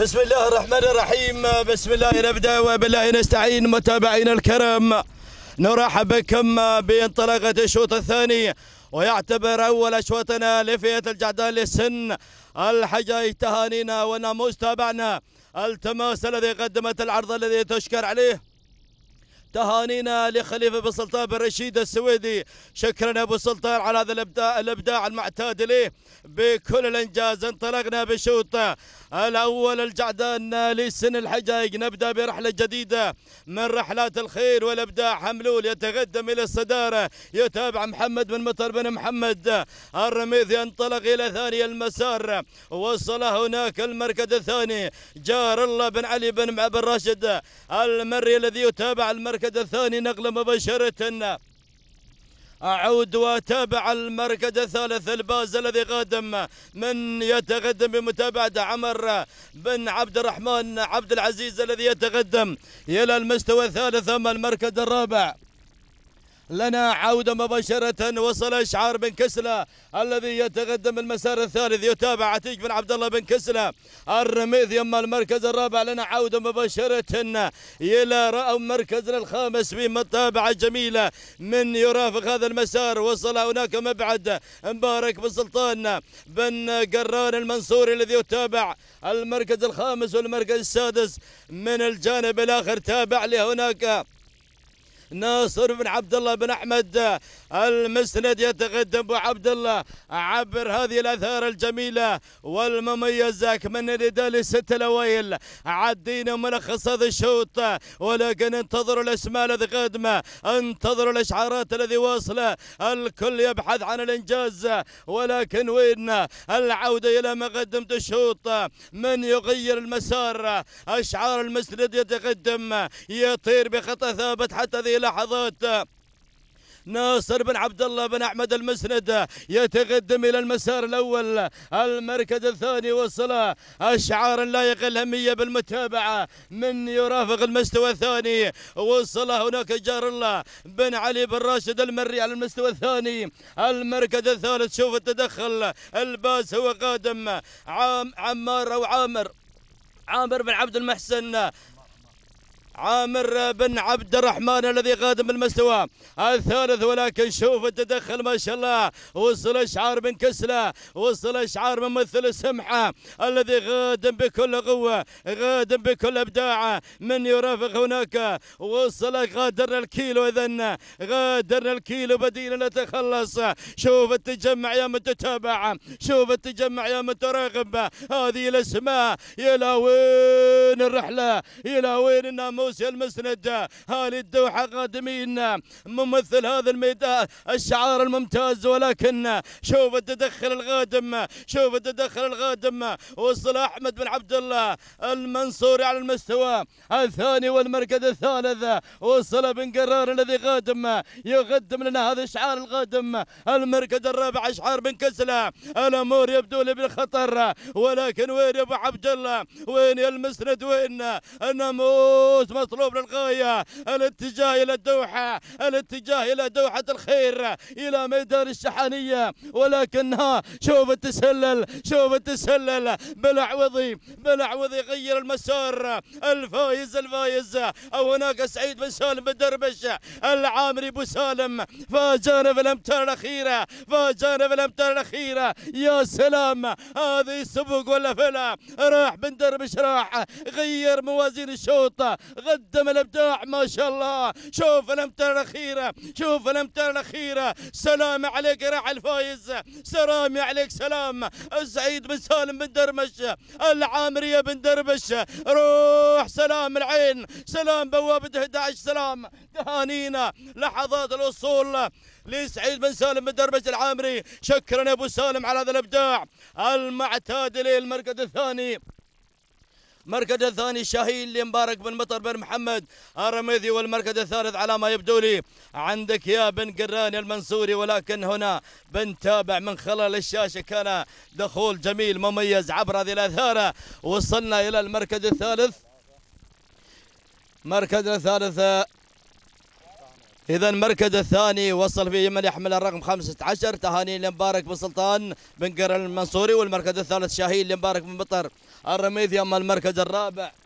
بسم الله الرحمن الرحيم بسم الله نبدا وبالله نستعين متابعينا الكرام نرحب بكم بانطلاقه الشوط الثاني ويعتبر اول اشواطنا لفئه الجعدان للسن الحجاج تهانينا وناموس تابعنا التماس الذي قدمت العرض الذي تشكر عليه تهانينا لخليفه ابو سلطان بن رشيد السويدي شكرا ابو سلطان على هذا الابداع الابداع المعتاد اليه بكل الانجاز انطلقنا بشوط الاول الجعدان لسن الحجايق نبدا برحله جديده من رحلات الخير والابداع حملول يتقدم الى الصداره يتابع محمد بن مطر بن محمد الرميثي انطلق الى ثاني المسار وصل هناك المركز الثاني جار الله بن علي بن بن راشد المري الذي يتابع المركز المركز الثاني نقل مباشرة أعود وأتابع المركز الثالث الباز الذي قادم من يتقدم بمتابعة عمر بن عبد الرحمن عبد العزيز الذي يتقدم إلى المستوى الثالث أما المركز الرابع لنا عودة مباشرة وصل إشعار بن كسلة الذي يتقدم المسار الثالث يتابع عتيق بن عبد الله بن كسلة الرميث يما المركز الرابع لنا عودة مباشرة إلى رأو مركزنا الخامس بمتابعة جميلة من يرافق هذا المسار وصل هناك مبعد مبارك بن سلطان بن قران المنصوري الذي يتابع المركز الخامس والمركز السادس من الجانب الآخر تابع لهناك ناصر بن عبد الله بن احمد المسند يتقدم ابو عبد الله عبر هذه الاثار الجميله والمميزه من الاداء للست الاوائل عدينا ملخص هذا الشوط ولكن انتظروا الاسماء الذي قادمه انتظروا الاشعارات الذي واصله الكل يبحث عن الانجاز ولكن وين العوده الى ما قدمت الشوط من يغير المسار اشعار المسند يتقدم يطير بخطا ثابت حتى ذي لحظات ناصر بن عبد الله بن احمد المسند يتقدم الى المسار الاول المركز الثاني وصل اشعار لا يقل اهميه بالمتابعه من يرافق المستوى الثاني وصل هناك جار الله بن علي بن راشد المري على المستوى الثاني المركز الثالث شوف التدخل الباس هو قادم عام عمار او عامر عامر بن عبد المحسن عامر بن عبد الرحمن الذي قادم المستوى الثالث ولكن شوف التدخل ما شاء الله وصل اشعار بن كسله وصل اشعار من ممثل السمحه الذي قادم بكل قوه قادم بكل ابداعه من يرافق هناك وصل غادر الكيلو اذا غادر الكيلو بديل نتخلص شوف التجمع يا من تتابع شوف التجمع يا من تراقب هذه الاسماء يا وين الرحله يا وين الناموس يا المسند هالي الدوحة قادمين ممثل هذا الميدان الشعار الممتاز ولكن شوف التدخل القادم شوف التدخل القادم وصل احمد بن عبد الله المنصوري على المستوى الثاني والمركز الثالث وصل بن قرار الذي قادم يقدم لنا هذا الشعار القادم المركز الرابع اشعار بن كسلة الامور يبدو لي بالخطر ولكن وين يا ابو عبد الله وين يا المسند وين الناموس مطلوب للغاية الاتجاه إلى الدوحة الاتجاه إلى دوحة الخير إلى ميدان الشحانية ولكنها شوف التسلل شوف التسلل بلعوضي بلعوضي غير المسار الفايز الفايز أو هناك سعيد بن سالم بن دربش العامري بو سالم فاجانا في الأمتار الأخيرة فاجانا في الأمتار الأخيرة يا سلام هذه سبق ولا فلا راح بن دربش راح غير موازين الشوط قدم الابداع ما شاء الله شوف الامتار الاخيره شوف الامتار الاخيره سلام عليك يا راعي الفايز سلام عليك سلام السعيد بن سالم بن درمش العامريه بن دربش روح سلام العين سلام بوابه 11 سلام تهانينا لحظات الوصول لسعيد بن سالم بن دربش العامري شكرا يا ابو سالم على هذا الابداع المعتاد للمركز الثاني المركز الثاني شاهين لمبارك بن مطر بن محمد الرميذي والمركز الثالث على ما يبدو لي عندك يا بن قران المنصوري ولكن هنا بنتابع من خلال الشاشه كان دخول جميل مميز عبر هذه الاثاره وصلنا الى المركز الثالث مركزنا الثالث إذا المركز الثاني وصل فيه من يحمل الرقم 15 تهاني لمبارك بن سلطان بن قرن المنصوري والمركز الثالث شاهين لمبارك بن بطر الرميثي أما المركز الرابع